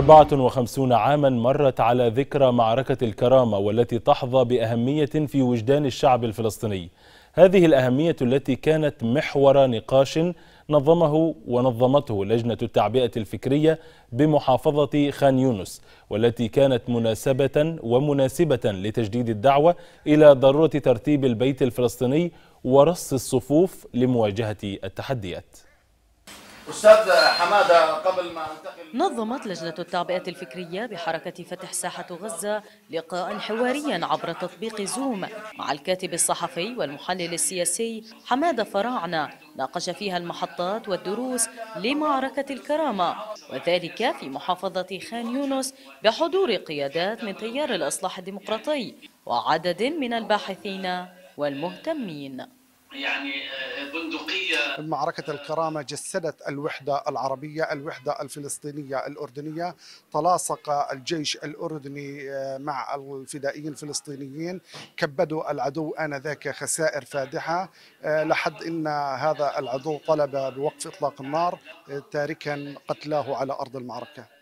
54 عاما مرت على ذكرى معركة الكرامة والتي تحظى بأهمية في وجدان الشعب الفلسطيني هذه الأهمية التي كانت محور نقاش نظمه ونظمته لجنة التعبئة الفكرية بمحافظة خان يونس والتي كانت مناسبة ومناسبة لتجديد الدعوة إلى ضرورة ترتيب البيت الفلسطيني ورص الصفوف لمواجهة التحديات أستاذ حمادة قبل ما أنتقل نظمت لجنة التعبئة الفكرية بحركة فتح ساحة غزة لقاء حواريا عبر تطبيق زوم مع الكاتب الصحفي والمحلل السياسي حمادة فراعنة ناقش فيها المحطات والدروس لمعركة الكرامة وذلك في محافظة خان يونس بحضور قيادات من تيار الإصلاح الديمقراطي وعدد من الباحثين والمهتمين يعني آه، بندقية معركة آه. الكرامة جسدت الوحدة العربية الوحدة الفلسطينية الأردنية تلاصق الجيش الأردني آه، مع الفدائيين الفلسطينيين كبدوا العدو آنذاك خسائر فادحة لحد أن هذا العدو طلب بوقف إطلاق النار تاركا قتلاه على أرض المعركة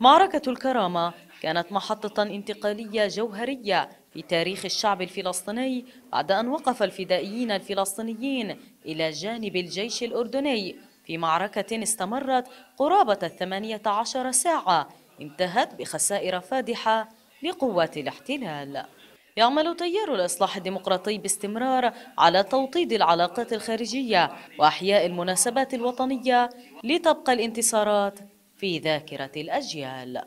معركة الكرامة كانت محطة انتقالية جوهرية في تاريخ الشعب الفلسطيني بعد أن وقف الفدائيين الفلسطينيين إلى جانب الجيش الأردني في معركة استمرت قرابة الثمانية عشر ساعة انتهت بخسائر فادحة لقوات الاحتلال يعمل تيار الإصلاح الديمقراطي باستمرار على توطيد العلاقات الخارجية وأحياء المناسبات الوطنية لتبقى الانتصارات في ذاكرة الأجيال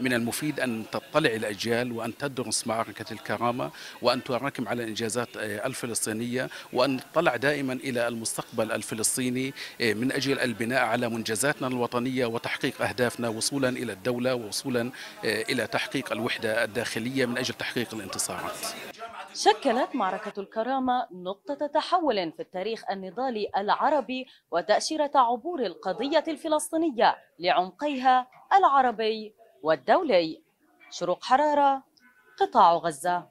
من المفيد أن تطلع الأجيال وأن تدرس معركة الكرامة وأن تراكم على الإنجازات آه، الفلسطينية وأن تطلع دائما إلى المستقبل الفلسطيني آه، من أجل البناء على منجزاتنا الوطنية وتحقيق أهدافنا وصولا إلى الدولة ووصولا آه، إلى تحقيق الوحدة الداخلية من أجل تحقيق الانتصارات شكلت معركة الكرامة نقطة تحول في التاريخ النضالي العربي وتأشيرة عبور القضية الفلسطينية لعمقيها العربي والدولي شروق حرارة قطاع غزة